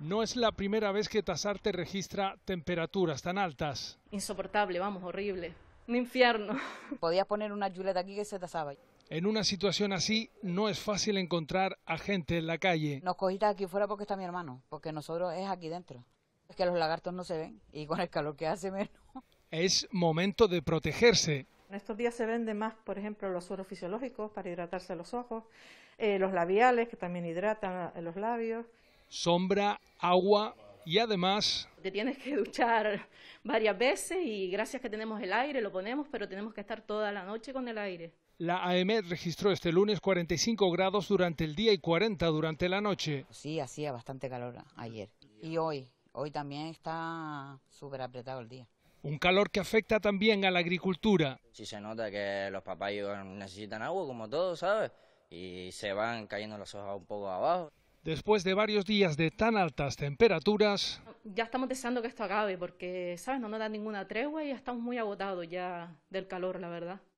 No es la primera vez que Tasarte registra temperaturas tan altas. Insoportable, vamos, horrible. Un infierno. Podías poner una yuleta aquí que se tasaba. En una situación así no es fácil encontrar a gente en la calle. Nos cogiste aquí fuera porque está mi hermano, porque nosotros es aquí dentro. Es que los lagartos no se ven y con el calor que hace menos. Es momento de protegerse. En estos días se venden más, por ejemplo, los sueros fisiológicos para hidratarse los ojos, eh, los labiales que también hidratan eh, los labios sombra, agua y además... Te tienes que duchar varias veces y gracias que tenemos el aire, lo ponemos, pero tenemos que estar toda la noche con el aire. La AEMED registró este lunes 45 grados durante el día y 40 durante la noche. Sí, hacía bastante calor ayer y hoy. Hoy también está súper apretado el día. Un calor que afecta también a la agricultura. Sí se nota que los papayos necesitan agua, como todos, ¿sabes? Y se van cayendo las hojas un poco abajo después de varios días de tan altas temperaturas. Ya estamos deseando que esto acabe porque, ¿sabes? No nos da ninguna tregua y ya estamos muy agotados ya del calor, la verdad.